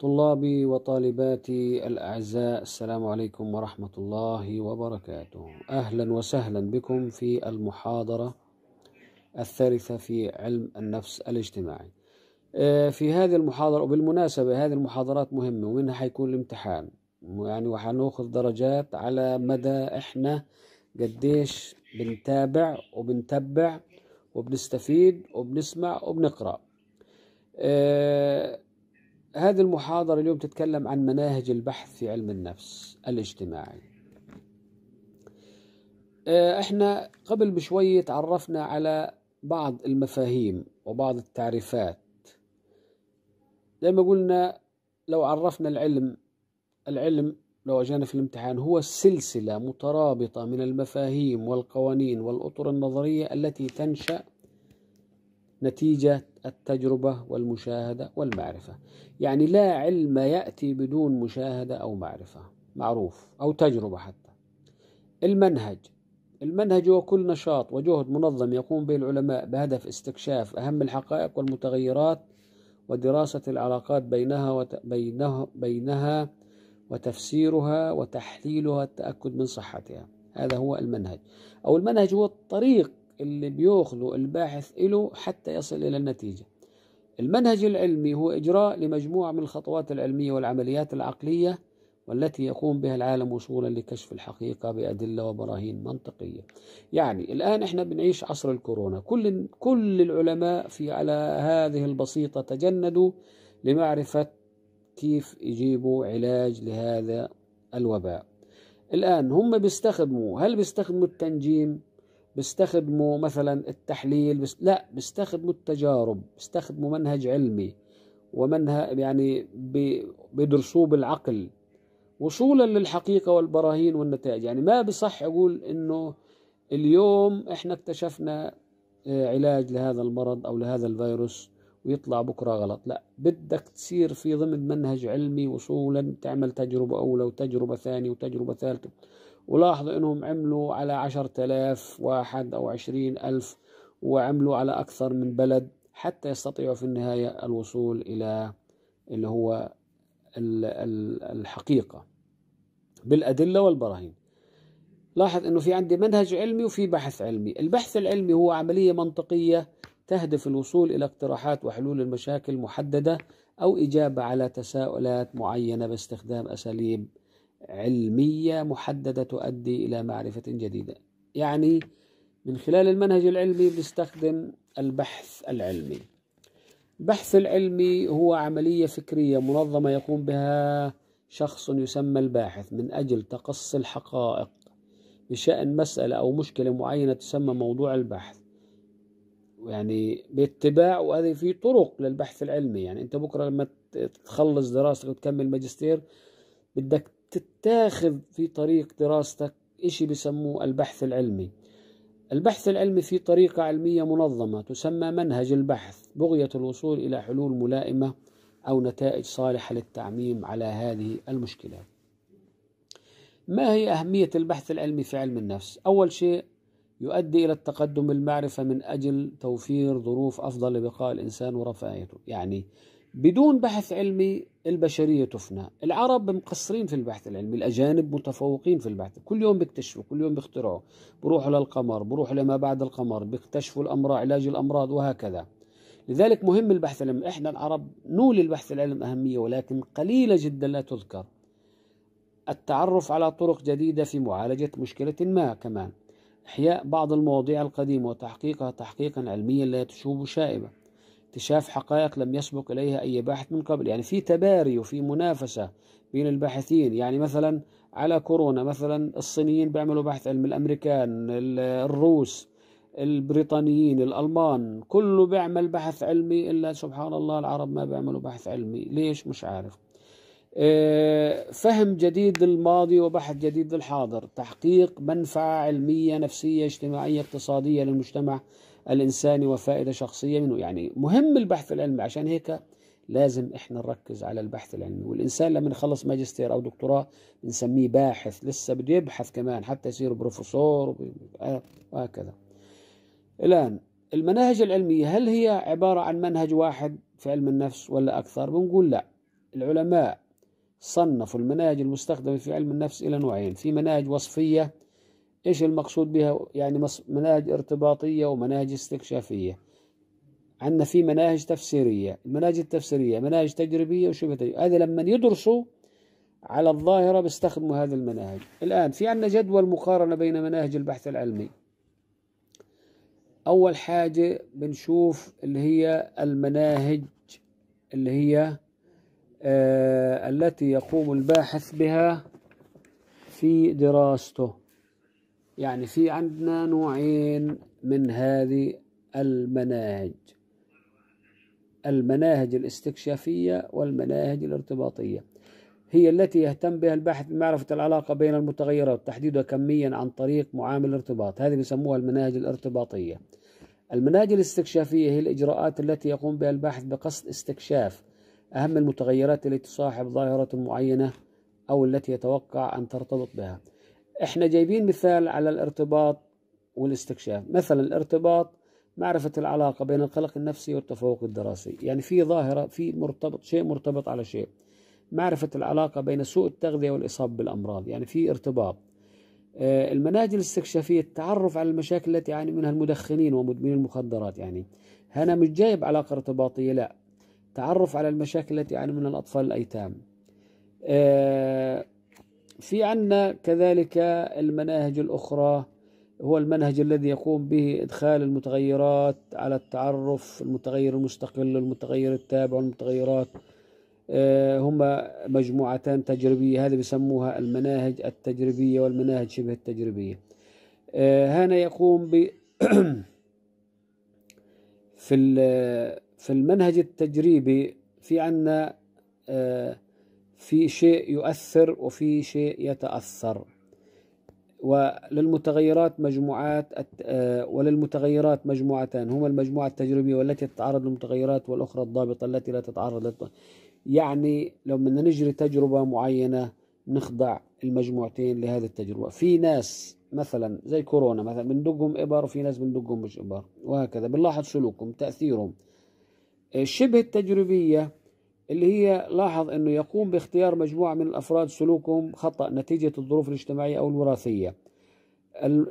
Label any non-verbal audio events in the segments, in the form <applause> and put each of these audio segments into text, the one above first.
طلابي وطالباتي الأعزاء السلام عليكم ورحمة الله وبركاته أهلا وسهلا بكم في المحاضرة الثالثة في علم النفس الاجتماعي آه، في هذه المحاضرة وبالمناسبة هذه المحاضرات مهمة ومنها حيكون الامتحان يعني وحناخذ درجات على مدى احنا قديش بنتابع وبنتبع وبنستفيد وبنسمع وبنقرأ آه، هذه المحاضرة اليوم تتكلم عن مناهج البحث في علم النفس الاجتماعي آه، احنا قبل بشوية تعرفنا على بعض المفاهيم وبعض التعريفات زي ما قلنا لو عرفنا العلم العلم لو أجانا في الامتحان هو سلسلة مترابطة من المفاهيم والقوانين والأطر النظرية التي تنشأ نتيجة التجربة والمشاهدة والمعرفة يعني لا علم يأتي بدون مشاهدة أو معرفة معروف أو تجربة حتى المنهج المنهج هو كل نشاط وجهد منظم يقوم به العلماء بهدف استكشاف أهم الحقائق والمتغيرات ودراسة العلاقات بينها وت... بينه... بينها وتفسيرها وتحليلها التأكد من صحتها هذا هو المنهج أو المنهج هو الطريق اللي بياخذه الباحث له حتى يصل إلى النتيجة المنهج العلمي هو إجراء لمجموعة من الخطوات العلمية والعمليات العقلية والتي يقوم بها العالم وصولا لكشف الحقيقة بأدلة وبراهين منطقية يعني الآن إحنا بنعيش عصر الكورونا كل, كل العلماء في على هذه البسيطة تجندوا لمعرفة كيف يجيبوا علاج لهذا الوباء الآن هم بيستخدموا هل بيستخدموا التنجيم بيستخدموا مثلا التحليل بس لا بيستخدموا التجارب بيستخدموا منهج علمي ومنهج يعني بيدرسوه بالعقل وصولا للحقيقة والبراهين والنتائج يعني ما بصح أقول أنه اليوم إحنا اكتشفنا آه، علاج لهذا المرض أو لهذا الفيروس ويطلع بكرة غلط لا بدك تصير في ضمن منهج علمي وصولا تعمل تجربة أولى وتجربة ثانية وتجربة ثالثة ولاحظوا انهم عملوا على عشرة آلاف واحد او عشرين ألف وعملوا على أكثر من بلد حتى يستطيعوا في النهاية الوصول إلى اللي هو الحقيقة بالأدلة والبراهين لاحظ أنه في عندي منهج علمي وفي بحث علمي البحث العلمي هو عملية منطقية تهدف الوصول إلى اقتراحات وحلول المشاكل محددة أو إجابة على تساؤلات معينة باستخدام أساليب علمية محددة تؤدي إلى معرفة جديدة يعني من خلال المنهج العلمي بنستخدم البحث العلمي البحث العلمي هو عملية فكرية منظمة يقوم بها شخص يسمى الباحث من أجل تقصي الحقائق بشأن مسألة أو مشكلة معينة تسمى موضوع البحث يعني باتباع وهذه في طرق للبحث العلمي يعني أنت بكرة لما تخلص دراستك وتكمل ماجستير بدك تتاخذ في طريق دراستك إشي بسموه البحث العلمي البحث العلمي في طريقة علمية منظمة تسمى منهج البحث بغية الوصول إلى حلول ملائمة أو نتائج صالحة للتعميم على هذه المشكلات ما هي أهمية البحث العلمي في علم النفس؟ أول شيء يؤدي إلى التقدم بالمعرفة من أجل توفير ظروف أفضل لبقاء الإنسان ورفاهيته يعني بدون بحث علمي البشرية تفنى العرب مقصرين في البحث العلمي الأجانب متفوقين في البحث كل يوم بيكتشفوا كل يوم بيخترعوا بروحوا للقمر بروحوا لما بعد القمر بيكتشفوا الأمراض علاج الأمراض وهكذا لذلك مهم البحث العلمي إحنا العرب نولي البحث العلمي أهمية ولكن قليلة جدا لا تذكر التعرف على طرق جديدة في معالجة مشكلة ما كمان إحياء بعض المواضيع القديمة وتحقيقها تحقيقا علميا لا تشوب شائبة اكتشاف حقائق لم يسبق إليها أي باحث من قبل يعني في تباري وفي منافسة بين الباحثين يعني مثلا على كورونا مثلا الصينيين بيعملوا بحث علم الأمريكان الروس البريطانيين الألمان كله بيعمل بحث علمي إلا سبحان الله العرب ما بيعملوا بحث علمي ليش مش عارف آه، فهم جديد للماضي وبحث جديد للحاضر تحقيق منفعة علمية نفسية اجتماعية اقتصادية للمجتمع الإنساني وفائدة شخصية منه يعني مهم البحث العلمي عشان هيك لازم احنا نركز على البحث العلمي والانسان لما يخلص ماجستير او دكتوراه بنسميه باحث لسه بده يبحث كمان حتى يصير بروفيسور آه، وهكذا الان المناهج العلمية هل هي عبارة عن منهج واحد في علم النفس ولا أكثر بنقول لا العلماء صنفوا المناهج المستخدمة في علم النفس إلى نوعين في مناهج وصفية إيش المقصود بها يعني مناهج ارتباطية ومناهج استكشافية عندنا في مناهج تفسيرية المناهج التفسيرية مناهج تجريبية وشبه تجريبية هذا لما يدرسوا على الظاهرة بيستخدموا هذه المناهج الآن في عندنا جدول مقارنة بين مناهج البحث العلمي أول حاجة بنشوف اللي هي المناهج اللي هي آه التي يقوم الباحث بها في دراسته يعني في عندنا نوعين من هذه المناهج المناهج الاستكشافية والمناهج الارتباطية هي التي يهتم بها الباحث بمعرفة العلاقة بين المتغيرات تحديدها كميا عن طريق معامل الارتباط هذه بيسموها المناهج الارتباطية المناهج الاستكشافية هي الإجراءات التي يقوم بها الباحث بقصد استكشاف أهم المتغيرات التي تصاحب ظاهرة معينة أو التي يتوقع أن ترتبط بها احنا جايبين مثال على الارتباط والاستكشاف مثلا الارتباط معرفة العلاقة بين القلق النفسي والتفوق الدراسي يعني في ظاهرة في مرتبط شيء مرتبط على شيء معرفة العلاقة بين سوء التغذية والإصابة بالأمراض يعني في ارتباط آه، المناهج الاستكشافية التعرف على المشاكل التي يعاني منها المدخنين ومدمني المخدرات يعني هنا مش جايب علاقة ارتباطية لا تعرف على المشاكل التي يعاني منها الأطفال الأيتام آه، في عنا كذلك المناهج الأخرى هو المنهج الذي يقوم به إدخال المتغيرات على التعرف المتغير المستقل المتغير التابع المتغيرات آه، هما مجموعتان تجريبية هذه بيسموها المناهج التجريبية والمناهج شبه التجريبية آه، هنا يقوم ب <coughs> في في المنهج التجريبي في عنا آه، في شيء يؤثر وفي شيء يتأثر وللمتغيرات مجموعات آه، وللمتغيرات مجموعتان هما المجموعة التجريبية والتي تتعرض للمتغيرات والأخرى الضابطة التي لا تتعرض يعني لو بدنا نجري تجربة معينة نخضع المجموعتين لهذه التجربة في ناس مثلا زي كورونا مثلا بندقهم إبر وفي ناس بندقهم مش إبر وهكذا بنلاحظ سلوكهم تأثيرهم آه، شبه التجريبية اللي هي لاحظ أنه يقوم باختيار مجموعة من الأفراد سلوكهم خطأ نتيجة الظروف الاجتماعية أو الوراثية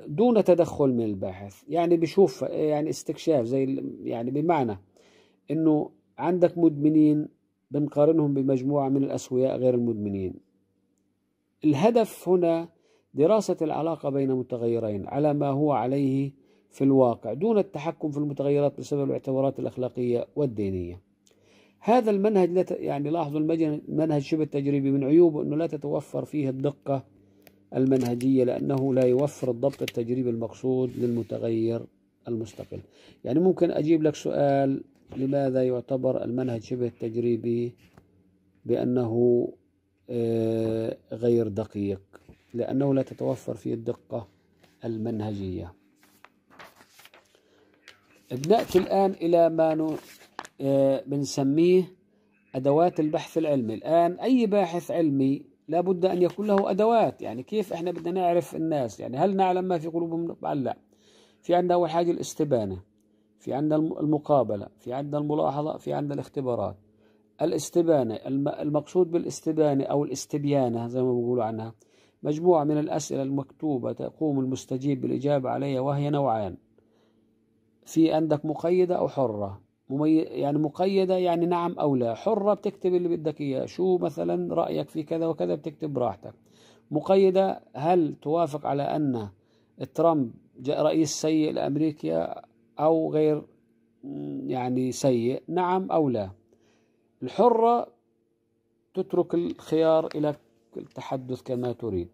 دون تدخل من الباحث يعني بشوف يعني استكشاف زي يعني بمعنى أنه عندك مدمنين بنقارنهم بمجموعة من الأسوياء غير المدمنين الهدف هنا دراسة العلاقة بين متغيرين على ما هو عليه في الواقع دون التحكم في المتغيرات بسبب الاعتبارات الأخلاقية والدينية هذا المنهج لا يعني لاحظوا المنهج شبه التجريبي من عيوبه أنه لا تتوفر فيه الدقة المنهجية لأنه لا يوفر الضبط التجريبي المقصود للمتغير المستقل يعني ممكن أجيب لك سؤال لماذا يعتبر المنهج شبه التجريبي بأنه آه، غير دقيق لأنه لا تتوفر فيه الدقة المنهجية بنأتي الآن إلى ما آه، بنسميه أدوات البحث العلمي الآن أي باحث علمي لابد أن يكون له أدوات يعني كيف إحنا بدنا نعرف الناس يعني هل نعلم ما في قلوبهم لا في عندنا أول حاجة الاستبانة في عندنا المقابلة في عندنا الملاحظة في عندنا الاختبارات الاستبانة المقصود بالاستبانة أو الاستبيانة زي ما بيقولوا عنها مجموعة من الأسئلة المكتوبة تقوم المستجيب بالإجابة عليها وهي نوعان في عندك مقيدة أو حرة ممي... يعني مقيدة يعني نعم أو لا حرة بتكتب اللي بدك إياه شو مثلا رأيك في كذا وكذا بتكتب براحتك مقيدة هل توافق على أن ترامب رئيس سيء لأمريكا أو غير يعني سيء نعم أو لا الحرة تترك الخيار إلى التحدث كما تريد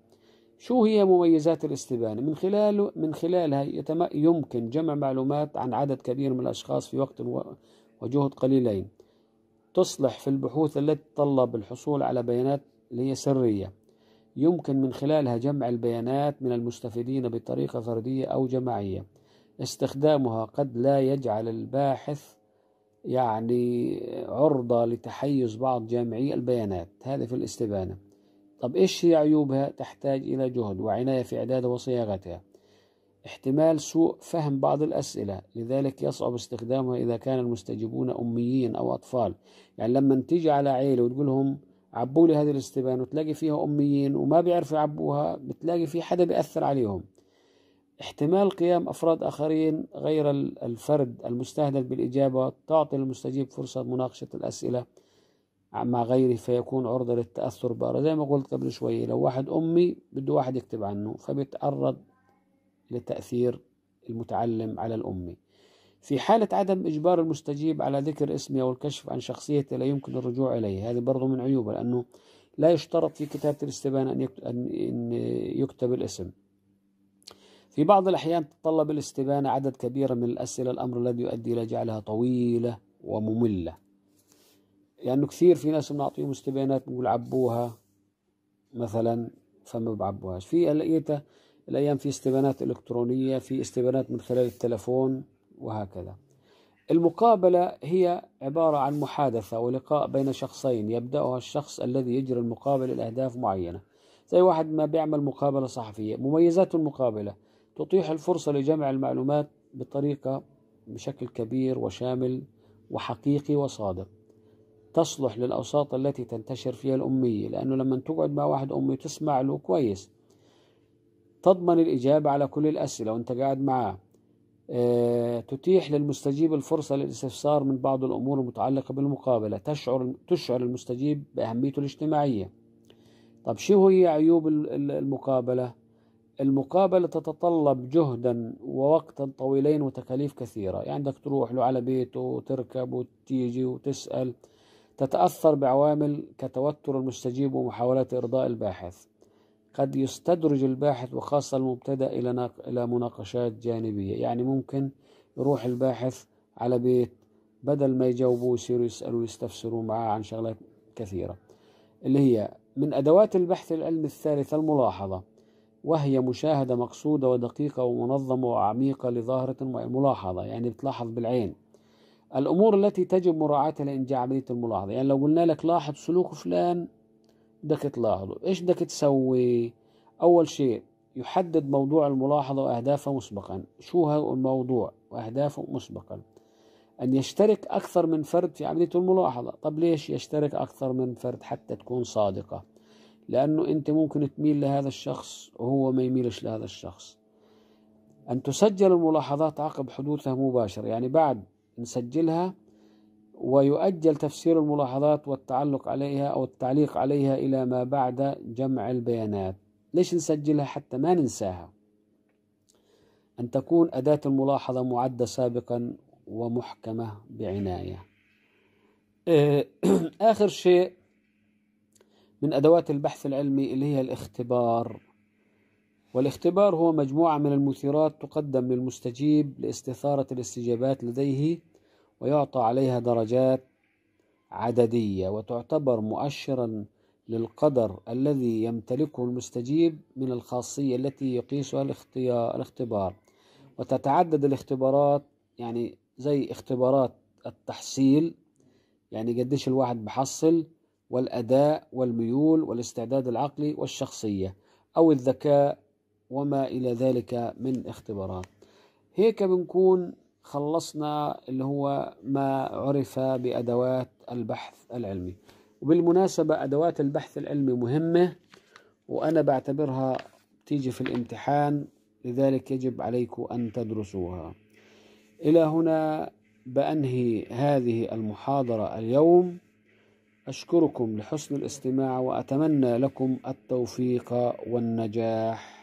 شو هي مميزات الاستبانة؟ من خلال من خلالها يمكن جمع معلومات عن عدد كبير من الأشخاص في وقت وجهد قليلين تصلح في البحوث التي تتطلب الحصول على بيانات اللي هي سرية يمكن من خلالها جمع البيانات من المستفيدين بطريقة فردية أو جماعية استخدامها قد لا يجعل الباحث يعني عرضة لتحيز بعض جامعي البيانات هذا في الاستبانة طب إيش هي عيوبها؟ تحتاج إلى جهد وعناية في إعدادها وصياغتها احتمال سوء فهم بعض الأسئلة لذلك يصعب استخدامها إذا كان المستجيبون أميين أو أطفال يعني لما تيجي على عيلة وتقول لهم عبوا لي هذه الاستبان وتلاقي فيها أميين وما بيعرفوا يعبوها بتلاقي في حدا بيأثر عليهم احتمال قيام أفراد آخرين غير الفرد المستهدف بالإجابة تعطي المستجيب فرصة مناقشة الأسئلة مع غيره فيكون عرضة للتأثر بأراء زي ما قلت قبل شوية لو واحد أمي بده واحد يكتب عنه فبيتعرض لتأثير المتعلم على الأمي في حالة عدم إجبار المستجيب على ذكر اسمي أو الكشف عن شخصيته لا يمكن الرجوع إليه هذه برضو من عيوبه لأنه لا يشترط في كتابة الاستبانة أن يكتب الاسم في بعض الأحيان تتطلب الاستبانة عدد كبير من الأسئلة الأمر الذي يؤدي إلى جعلها طويلة ومملة لأنه كثير في ناس بنعطيهم استبيانات بنقول عبوها مثلا فما بعبوهاش في لقيتها الأيام في استبيانات إلكترونية في استبيانات من خلال التلفون وهكذا المقابلة هي عبارة عن محادثة ولقاء بين شخصين يبدأها الشخص الذي يجري المقابلة لأهداف معينة زي واحد ما بيعمل مقابلة صحفية مميزات المقابلة تتيح الفرصة لجمع المعلومات بطريقة بشكل كبير وشامل وحقيقي وصادق تصلح للأوساط التي تنتشر فيها الأمية لأنه لما تقعد مع واحد أمي وتسمع له كويس تضمن الإجابة على كل الأسئلة وأنت قاعد معاه آه، تتيح للمستجيب الفرصة للاستفسار من بعض الأمور المتعلقة بالمقابلة تشعر تشعر المستجيب بأهميته الاجتماعية طب شو هي عيوب المقابلة؟ المقابلة تتطلب جهدا ووقتا طويلين وتكاليف كثيرة يعني عندك تروح له على بيته وتركب وتيجي وتسأل تتأثر بعوامل كتوتر المستجيب ومحاولات إرضاء الباحث قد يستدرج الباحث وخاصة المبتدأ إلى ناق... إلى مناقشات جانبية يعني ممكن يروح الباحث على بيت بدل ما يجاوبوه يصيروا يسألوا يستفسروا معاه عن شغلات كثيرة اللي هي من أدوات البحث العلمي الثالثة الملاحظة وهي مشاهدة مقصودة ودقيقة ومنظمة وعميقة لظاهرة ملاحظة يعني بتلاحظ بالعين الأمور التي تجب مراعاتها لإنجاز عملية الملاحظة يعني لو قلنا لك لاحظ سلوك فلان بدك تلاحظه إيش بدك تسوي أول شيء يحدد موضوع الملاحظة وأهدافه مسبقا شو هو الموضوع وأهدافه مسبقا أن يشترك أكثر من فرد في عملية الملاحظة طب ليش يشترك أكثر من فرد حتى تكون صادقة لأنه أنت ممكن تميل لهذا الشخص وهو ما يميلش لهذا الشخص أن تسجل الملاحظات عقب حدوثها مباشرة يعني بعد نسجلها ويؤجل تفسير الملاحظات والتعلق عليها أو التعليق عليها إلى ما بعد جمع البيانات ليش نسجلها حتى ما ننساها أن تكون أداة الملاحظة معدة سابقا ومحكمة بعناية آه، <clears throat> آخر شيء من أدوات البحث العلمي اللي هي الاختبار والاختبار هو مجموعة من المثيرات تقدم للمستجيب لاستثارة الاستجابات لديه ويعطى عليها درجات عددية وتعتبر مؤشرا للقدر الذي يمتلكه المستجيب من الخاصية التي يقيسها الاختبار وتتعدد الاختبارات يعني زي اختبارات التحصيل يعني قديش الواحد بحصل والأداء والميول والاستعداد العقلي والشخصية أو الذكاء وما إلى ذلك من اختبارات هيك بنكون خلصنا اللي هو ما عرف بأدوات البحث العلمي وبالمناسبة أدوات البحث العلمي مهمة وأنا بعتبرها تيجي في الامتحان لذلك يجب عليكم أن تدرسوها إلى هنا بأنهي هذه المحاضرة اليوم أشكركم لحسن الاستماع وأتمنى لكم التوفيق والنجاح